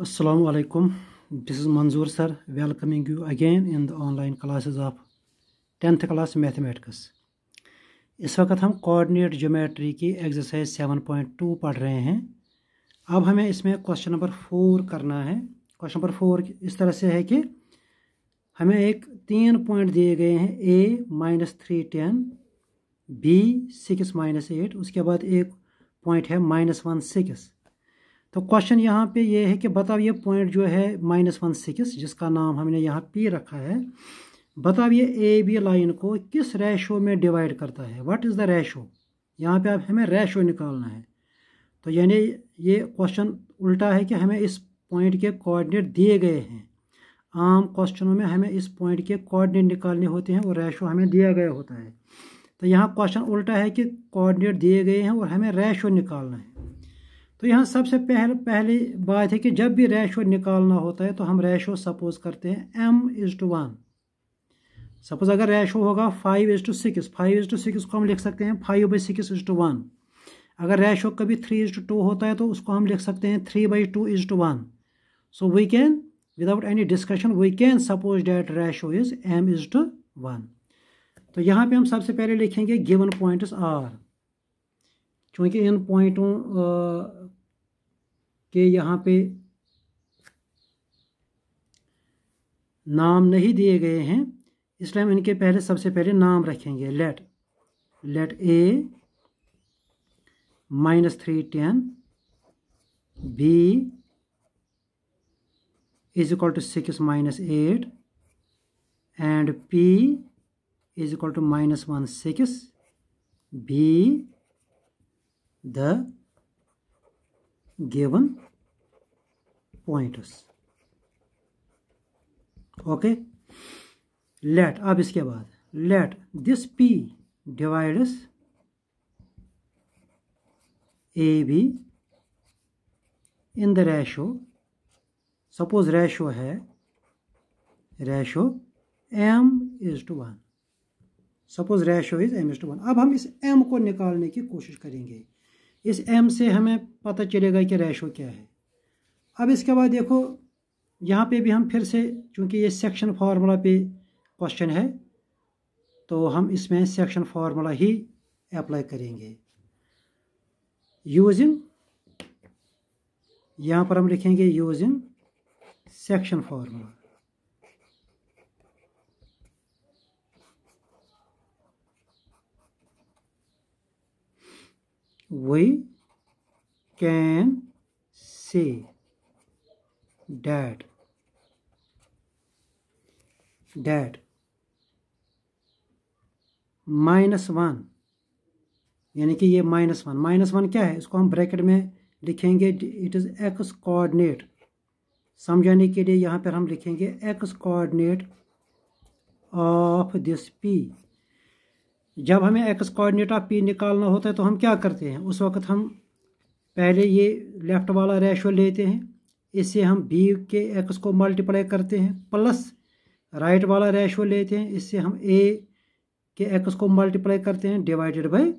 Assalamu alaikum. This is Manzoor sir welcoming you again in the online classes of 10th class mathematics. इस वक्त हम coordinate geometry की exercise 7.2 पढ़ रहे हैं अब हमें इसमें क्वेश्चन नंबर फोर करना है क्वेश्चन नंबर फोर इस तरह से है कि हमें एक तीन पॉइंट दिए गए हैं A minus three ten B six minus eight उसके बाद एक पॉइंट है माइनस वन सिक्स तो क्वेश्चन यहाँ पे ये है कि बताओ ये पॉइंट जो है माइनस वन सिक्स जिसका नाम हमने यहाँ पी रखा है बताओ ये ए बी लाइन को किस रेशो में डिवाइड करता है व्हाट इज़ द रेशो यहाँ पे आप हमें रेशो निकालना है तो यानी ये क्वेश्चन उल्टा है कि हमें इस पॉइंट के कोऑर्डिनेट दिए गए हैं आम क्वेश्चनों में हमें इस पॉइंट के कोऑर्डिनेट निकालने होते हैं और रेशो हमें दिया गया होता है तो यहाँ क्वेश्चन उल्टा है कि कोऑर्डिनेट दिए गए हैं और हमें रेशो निकालना है तो यहाँ सबसे पहले पहली बात है कि जब भी रेशो निकालना होता है तो हम रेशो सपोज करते हैं m is to one suppose अगर रेशो होगा five is to six five is to six को हम लिख सकते हैं five by six is to one अगर रेशो कभी थ्री इज़ टू टू होता है तो उसको हम लिख सकते हैं three by two is to one so we can without any discussion we can suppose that ratio is m is to one तो यहाँ पे हम सबसे पहले लिखेंगे गिवन पॉइंट्स आर क्योंकि इन पॉइंटों के यहाँ पे नाम नहीं दिए गए हैं इस टाइम इनके पहले सबसे पहले नाम रखेंगे let let A minus three ten B is equal to six minus eight and P is equal to minus one six be the given points okay let अब इसके बाद let this P divides A B in the ratio suppose ratio है ratio m is to one suppose ratio is m is to one अब हम इस M को निकालने की कोशिश करेंगे इस एम से हमें पता चलेगा कि रेशो क्या है अब इसके बाद देखो यहाँ पे भी हम फिर से चूँकि ये सेक्शन फार्मूला पे क्वेश्चन है तो हम इसमें सेक्शन फार्मूला ही अप्लाई करेंगे यूजिंग यहाँ पर हम लिखेंगे यूजिंग सेक्शन फार्मूला वही can see dad dad minus one यानी कि ये माइनस वन माइनस वन क्या है इसको हम ब्रैकेट में लिखेंगे इट इज़ एक्स कोऑर्डिनेट समझाने के लिए यहाँ पर हम लिखेंगे x coordinate of this P जब हमें एक्स कोऑर्डिनेट ऑफ पी निकालना होता है तो हम क्या करते हैं उस वक्त हम पहले ये लेफ़्ट वाला रेशो लेते हैं इससे हम बी के एक्स को मल्टीप्लाई करते हैं प्लस राइट वाला रेशो लेते हैं इससे हम ए के एक्स को मल्टीप्लाई करते हैं divided by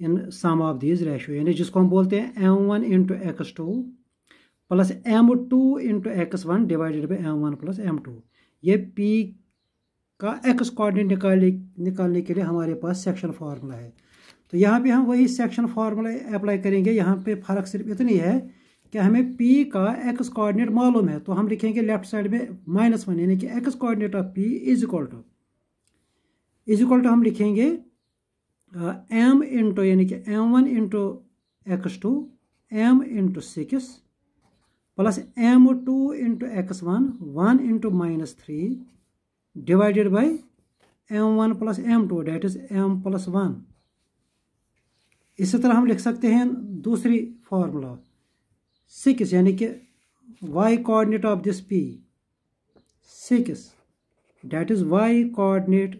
in sum of these ratio यानी जिसको हम बोलते हैं m one into x two plus m two into x one divided by m one plus m two ये पी का एक्स कोऑर्डिनेट निकालने निकालने के लिए हमारे पास सेक्शन फार्मूला है तो यहाँ पे हम वही सेक्शन फार्मूला अप्लाई करेंगे यहाँ पे फ़र्क सिर्फ इतनी है क्या हमें P का एक्स कोऑर्डिनेट मालूम है तो हम लिखेंगे लेफ्ट साइड में माइनस वन यानी कि x coordinate of P is equal to is equal to हम लिखेंगे एम uh, इंटू यानी कि m one into x two m into six plus m two into x one one into minus three divided by m one plus m two that is m plus one इसी तरह हम लिख सकते हैं दूसरी formula six यानी कि y coordinate of this P six that is y coordinate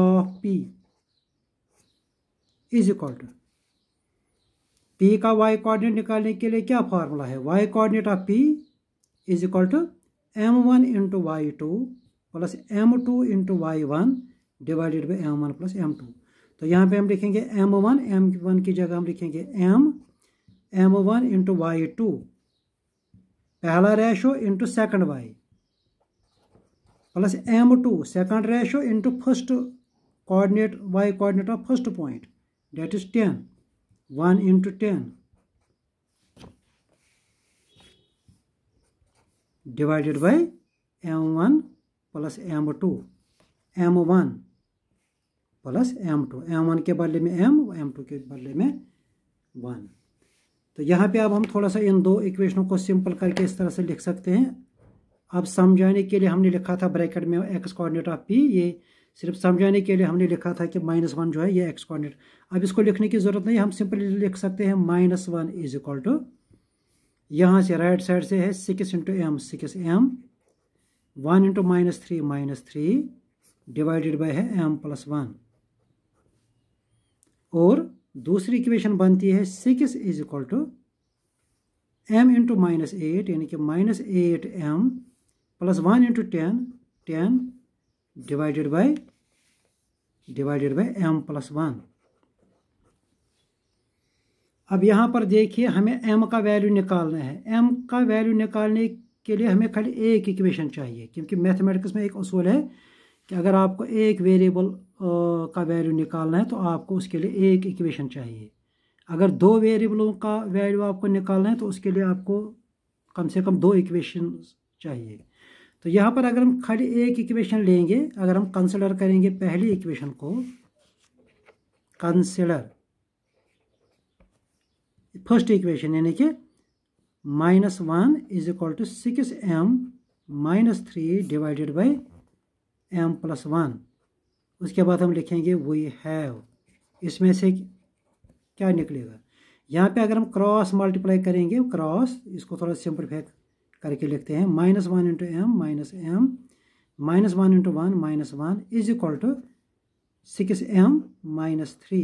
of P is equal to P का वाई कोऑर्डिनेट निकालने के लिए क्या फार्मूला है y coordinate of P is equal to m one into y two plus m two into y one divided by m one plus m two तो यहाँ पे हम लिखेंगे एम वन एम वन की जगह हम लिखेंगे m m one into y two पहला ratio into second y plus m two second ratio into first coordinate y coordinate of first point that is ten one into ten m one plus m two m one plus m two m one के बदले में M और M to के बदले में one तो यहाँ पे अब हम थोड़ा सा इन दो इक्वेशनों को सिंपल करके इस तरह से लिख सकते हैं अब समझाने के लिए हमने लिखा था ब्रैकेट में एक्स कॉर्डिनेट ऑफ पी ये सिर्फ समझाने के लिए हमने लिखा था कि माइनस वन जो है ये एक्स कॉर्डिनेट अब इसको लिखने की ज़रूरत नहीं हम सिंपली लिख सकते हैं minus one is equal to यहाँ से राइट साइड से है six into m six m one into minus three minus three divided by है एम प्लस वन और दूसरी इक्वेशन बनती है six is equal to m into minus eight यानी कि minus eight m plus one into ten ten divided by divided by m plus one अब यहाँ पर देखिए हमें एम का वैल्यू निकालना है एम का वैल्यू निकालने के लिए हमें खाली एक इक्वेशन चाहिए क्योंकि मैथमेटिक्स में एक असूल है कि अगर आपको एक वेरिएबल का वैल्यू निकालना है तो आपको उसके लिए एक इक्वेशन चाहिए अगर दो वेरिएबलों का वैल्यू आपको निकालना है तो उसके लिए आपको कम से कम दो इक्वेशन चाहिए तो यहाँ पर अगर हम खाली एक इक्वेशन लेंगे अगर हम कंसिडर करेंगे पहली इक्वेशन को कंसिडर फर्स्ट इक्वेशन यानी कि minus one is equal to six m minus three divided by m plus one उसके बाद हम लिखेंगे वी हैव इसमें से क्या निकलेगा यहाँ पे अगर हम क्रॉस मल्टीप्लाई करेंगे क्रॉस इसको थोड़ा सिंप्लीफाई करके लिखते हैं minus one into m minus m minus one into one minus one is equal to six m minus three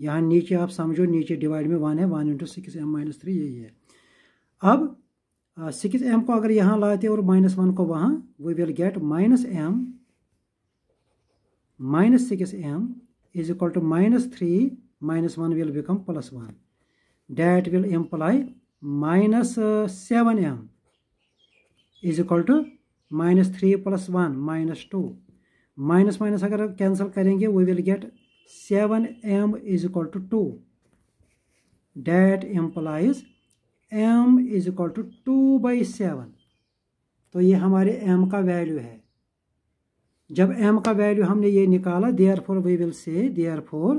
यहाँ नीचे आप समझो नीचे डिवाइड में वन है one into six m minus three यही है अब सिक्स एम को अगर यहाँ लाते और माइनस वन को वहाँ we will get minus m minus 6m is equal to minus 3 minus 1 will become plus 1. That will imply minus uh, 7m is equal to minus 3 plus 1 minus 2. Minus minus agar cancel karenge, we will get 7m is equal to 2. That implies m is equal to 2 by 7. तो ये हमारे m का value है जब M का value हमने ये निकाला therefore we will say therefore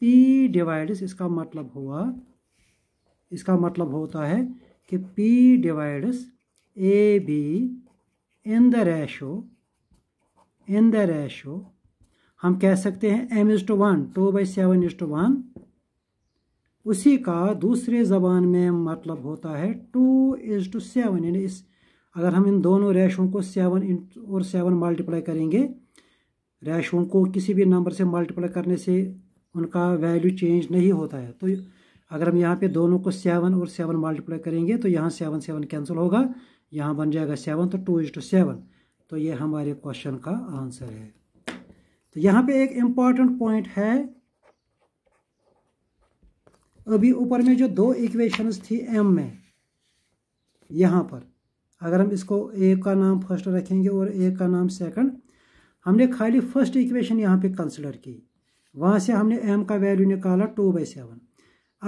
P divides इसका मतलब हुआ इसका मतलब होता है कि P divides A B in the ratio in the ratio हम कह सकते हैं m is to one two by seven is to one उसी का दूसरे ज़बान में मतलब होता है टू इज़ टू सेवन यानी इस अगर हम इन दोनों रेशों को सेवन और सेवन मल्टीप्लाई करेंगे रेशों को किसी भी नंबर से मल्टीप्लाई करने से उनका वैल्यू चेंज नहीं होता है तो अगर हम यहाँ पे दोनों को सेवन और सेवन मल्टीप्लाई करेंगे तो यहाँ सेवन सेवन कैंसिल होगा यहाँ बन जाएगा सेवन तो टू इज टू सेवन तो ये हमारे क्वेश्चन का आंसर है तो यहाँ पे एक इम्पॉर्टेंट पॉइंट है अभी ऊपर में जो दो इक्वेशंस थी एम में यहाँ पर अगर हम इसको ए का नाम फर्स्ट रखेंगे और ए का नाम सेकंड हमने खाली फर्स्ट इक्वेशन यहाँ पे कंसिडर की वहाँ से हमने एम का वैल्यू निकाला टू बाई सेवन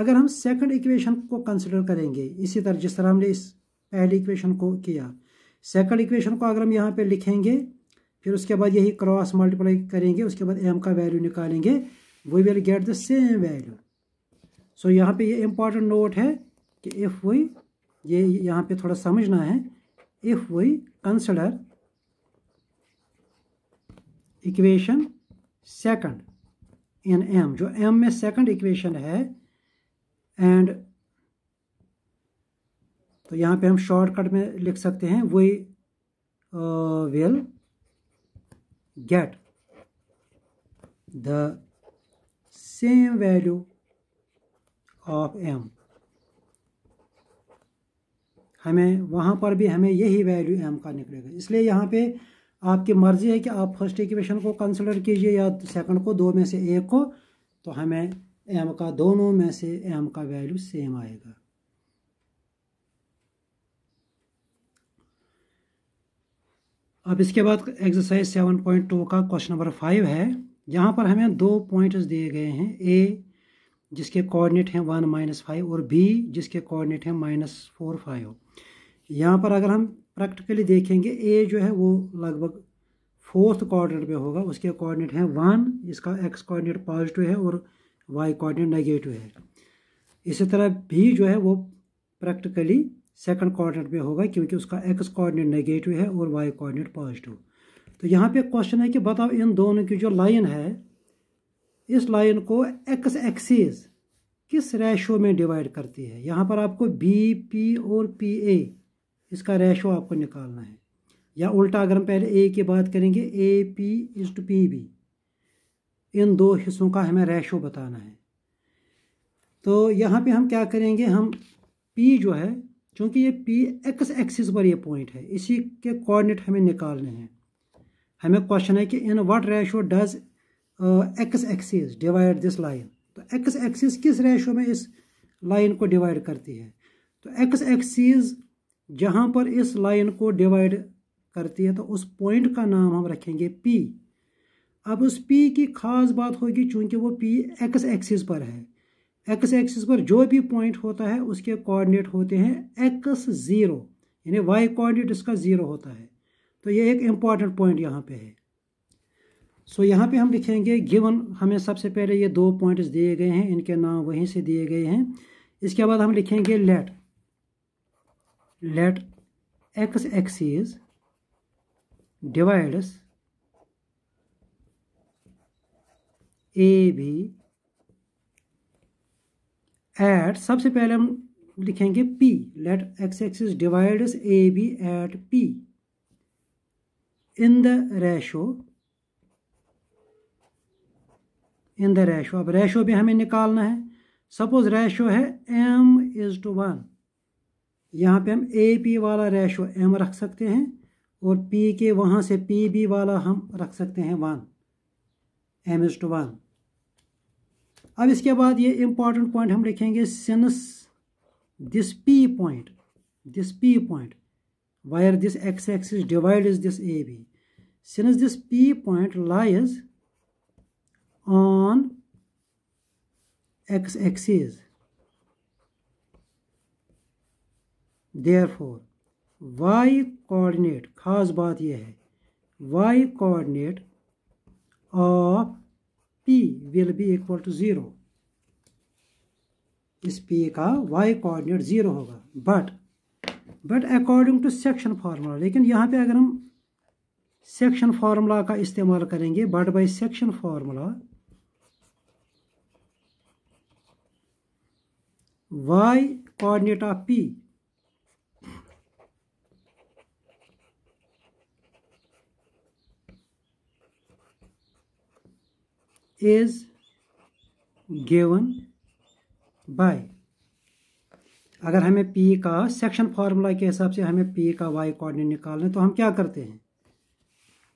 अगर हम सेकंड इक्वेशन को कंसिडर करेंगे इसी तरह जिस तरह हमने इस पहली इक्वेशन को किया सेकंड इक्वेशन को अगर हम यहाँ पे लिखेंगे फिर उसके बाद यही क्रॉस मल्टीप्लाई करेंगे उसके बाद एम का वैल्यू निकालेंगे we will get the same value so यहाँ पे ये इम्पॉर्टेंट नोट है कि इफ़ वी ये यहाँ पे थोड़ा समझना है if we consider equation second in m जो m में second equation है and तो यहाँ पे हम शॉर्टकट में लिख सकते हैं we will get the same value of m हमें वहाँ पर भी हमें यही वैल्यू एम का निकलेगा इसलिए यहाँ पे आपकी मर्ज़ी है कि आप फर्स्ट इक्वेशन को कंसिडर कीजिए या सेकंड को दो में से एक को तो हमें एम का दोनों में से एम का वैल्यू सेम आएगा अब इसके बाद एक्सरसाइज सेवन पॉइंट टू का क्वेश्चन नंबर फाइव है यहाँ पर हमें दो पॉइंट्स दिए गए हैं ए जिसके कोऑर्डिनेट हैं वन माइनस फाइव और बी जिसके कोऑर्डिनेट हैं माइनस फोर फाइव यहाँ पर अगर हम प्रैक्टिकली देखेंगे ए जो है वो लगभग फोर्थ कोऑर्डिनेट पे होगा उसके कोऑर्डिनेट हैं वन इसका एक्स कोऑर्डिनेट पॉजिटिव है और वाई कोऑर्डिनेट नेगेटिव है इसी तरह बी जो है वो प्रैक्टिकली सेकंड कोऑर्डिनेट पे होगा क्योंकि उसका एक्स कोऑर्डिनेट नेगेटिव है और वाई कोऑर्डिनेट पॉजिटिव तो यहाँ पे क्वेश्चन है कि बताओ इन दोनों की जो लाइन है इस लाइन को एक्स एक्सिस किस रेशो में डिवाइड करती है यहाँ पर आपको बी पी और पी ए इसका रेशो आपको निकालना है या उल्टा अगर हम पहले ए की बात करेंगे A P is to P B इन दो हिस्सों का हमें रेशो बताना है तो यहाँ पे हम क्या करेंगे हम पी जो है क्योंकि ये पी एक्स एक्सिस पर ये पॉइंट है इसी के कोऑर्डिनेट हमें निकालने हैं हमें क्वेश्चन है कि in what ratio does x axis divide this line तो एक्स एक्सिस किस रेशो में इस लाइन को डिवाइड करती है तो एक्स एक्सिस जहाँ पर इस लाइन को डिवाइड करती है तो उस पॉइंट का नाम हम रखेंगे पी अब उस पी की खास बात होगी चूंकि वो पी एक्स एक्सिस पर है एक्स एक्सिस पर जो भी पॉइंट होता है उसके कोऑर्डिनेट होते हैं एक्स ज़ीरो यानी वाई कोऑर्डिनेट इसका ज़ीरो होता है तो ये एक इम्पॉर्टेंट पॉइंट यहाँ पे है सो यहाँ पे हम लिखेंगे गिवन हमें सबसे पहले ये दो पॉइंट्स दिए गए हैं इनके नाम वहीं से दिए गए हैं इसके बाद हम लिखेंगे let let x axis divides A B at सबसे पहले हम लिखेंगे P let x axis divides A B at P in the ratio in the ratio अब रेशो भी हमें निकालना है सपोज रेशो है एम इज़ टू वन यहाँ पे हम ए पी वाला रेशो एम रख सकते हैं और पी के वहाँ से पी बी वाला हम रख सकते हैं one m is to one अब इसके बाद ये इम्पॉर्टेंट पॉइंट हम लिखेंगे since this P point this P point where this x axis divide is this A B since this P point lies on x-axis. Therefore, y coordinate खास बात यह है y coordinate of p will be equal to zero. इस p का y coordinate zero होगा but but according to section formula लेकिन यहाँ पे अगर हम सेक्शन फार्मूला का इस्तेमाल करेंगे but by section formula y coordinate of p is given by अगर हमें p का सेक्शन फार्मूला के हिसाब से हमें p का y कोऑर्डिनेट निकालना है तो हम क्या करते हैं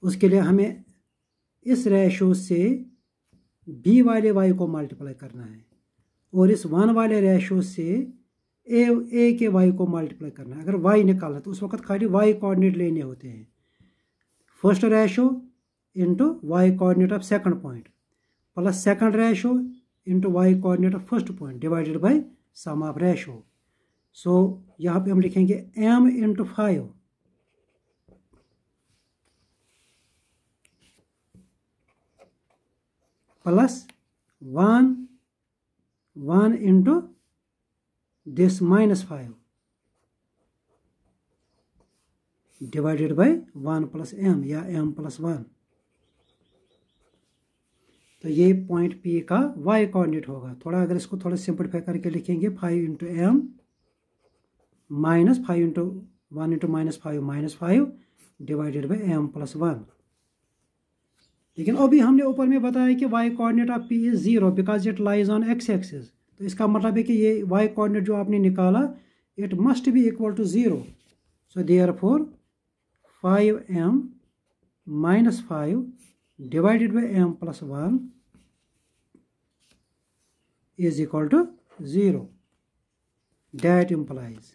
उसके लिए हमें इस रेशो से b वाले y को मल्टीप्लाई करना है और इस वन वाले रेशो से ए ए के वाई को मल्टीप्लाई करना है अगर वाई निकालना तो उस वक्त खाली वाई कोऑर्डिनेट लेने होते हैं first ratio into y coordinate of second point plus second ratio into y coordinate of first point divided by sum of ratio so यहाँ पे हम लिखेंगे m into five plus one one into this minus five divided by one plus m या m plus one तो ये point P का y coordinate होगा थोड़ा अगर इसको थोड़ा सिंपलीफाई करके लिखेंगे five into m minus five into one into minus five minus five divided by m plus one लेकिन अभी हमने ऊपर में बताया कि y coordinate of P is zero because it lies on x axis तो इसका मतलब है कि ये वाई कोऑर्डिनेट जो आपने निकाला it must be equal to zero so therefore five m minus five divided by m plus one is equal to zero that implies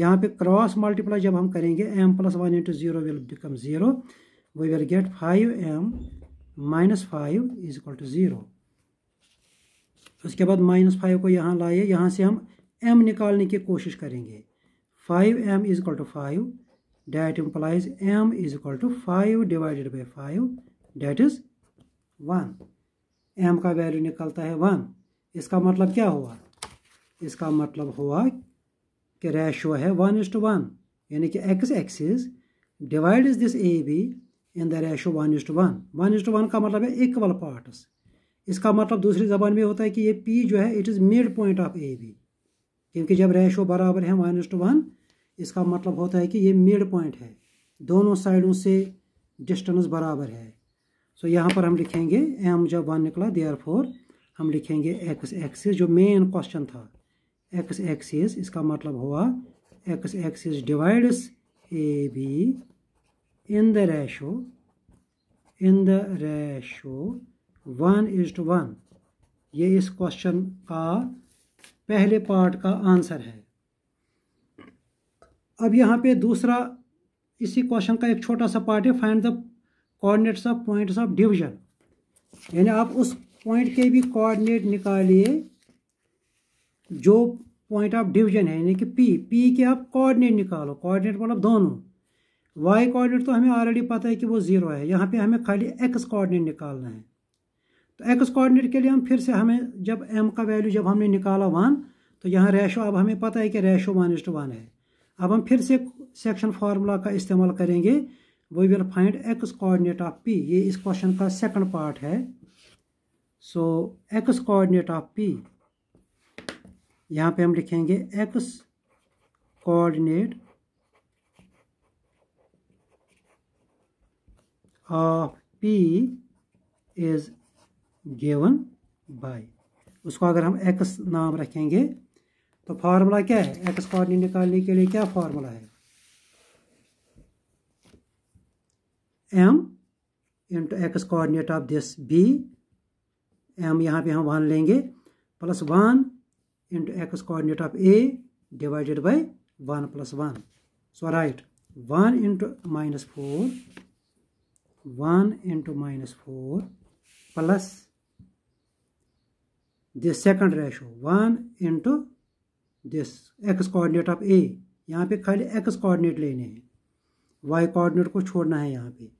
यहाँ पे क्रॉस मल्टीप्लाई जब हम करेंगे m plus one into zero will become zero we will get 5m minus five is equal to zero उसके बाद minus five को यहाँ लाइए यहाँ से हम एम निकालने की कोशिश करेंगे five m is equal to five that implies m is equal to five divided by five that is one m का वैल्यू निकलता है वन इसका मतलब क्या हुआ इसका मतलब हुआ कि रेशो है वन इज टू वन यानी कि x axis divide is this A B in the ratio one is to one one is to one का मतलब है इक्वल पार्ट्स इसका मतलब दूसरी जबान में होता है कि ये पी जो है it is mid point of A B क्योंकि जब रेशो बराबर है वन इज टू वन इसका मतलब होता है कि ये मिड पॉइंट है दोनों साइडों से डिस्टेंस बराबर है सो so, यहाँ पर हम लिखेंगे एम जब वन निकला देयर फोर हम लिखेंगे एक्स एक्सिस जो मेन क्वेश्चन था एक्स एक्सिस इसका मतलब हुआ x axis divides A B in the ratio in the ratio one is to one ये इस क्वेश्चन का पहले पार्ट का आंसर है अब यहाँ पे दूसरा इसी क्वेश्चन का एक छोटा सा पार्ट है find the coordinates of points of division यानी आप उस पॉइंट के भी कोऑर्डिनेट निकालिए जो पॉइंट ऑफ डिवीजन है यानी कि पी पी के आप कोऑर्डिनेट निकालो कोऑर्डिनेट मतलब दोनों वाई कोऑर्डिनेट तो हमें ऑलरेडी पता है कि वो ज़ीरो है यहाँ पे हमें खाली एक्स कोऑर्डिनेट निकालना है तो एक्स कोऑर्डिनेट के लिए हम फिर से हमें जब एम का वैल्यू जब हमने निकाला वन तो यहाँ रेशो अब हमें पता है कि ratio one is to one है अब हम फिर से सेक्शन फार्मूला का इस्तेमाल करेंगे we will find x coordinate of P ये इस क्वेश्चन का सेकंड पार्ट है so x coordinate of P यहाँ पे हम लिखेंगे x coordinate P is given by उसको अगर हम एक्स नाम रखेंगे तो फार्मूला क्या है एक्स कॉर्डिनेट निकालने के लिए क्या फार्मूला है m into x coordinate of this B m यहाँ पे हम वन लेंगे plus one into x coordinate of A divided by one plus one so right one into minus four one into minus four plus this second ratio one into this x coordinate of A यहाँ पे खाली x coordinate लेने हैं Y coordinate को छोड़ना है यहाँ पे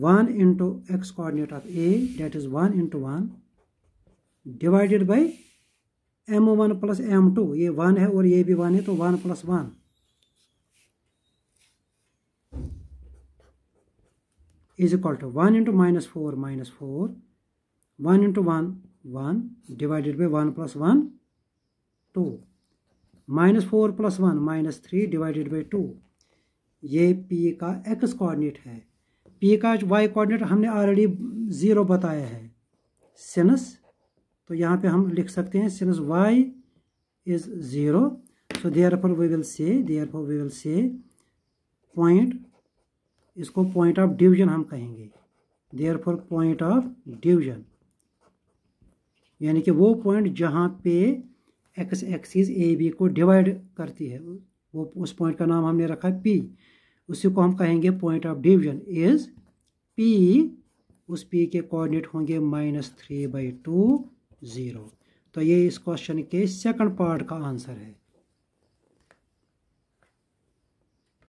one into x coordinate of A that is one into one divided by m one plus m two ये वन है और ये भी वन है तो one plus one is equal to 1 into minus 4 minus 4 1 into 1 1 divided by 1 plus 1 2 minus four plus one minus three divided by two ये P का x coordinate है पी का वाई कोऑर्डिनेट हमने ऑलरेडी ज़ीरो बताया है सिनस तो यहाँ पे हम लिख सकते हैं since y is zero so there we will say there we will say point इसको पॉइंट ऑफ डिवीजन हम कहेंगे therefore point of division यानी कि वो पॉइंट जहाँ पे एक्स एक्सिस ए बी को डिवाइड करती है वो उस पॉइंट का नाम हमने रखा है पी उसी को हम कहेंगे point of division is P उस पी के कोऑर्डिनेट होंगे minus three by two zero तो ये इस क्वेश्चन के सेकंड पार्ट का आंसर है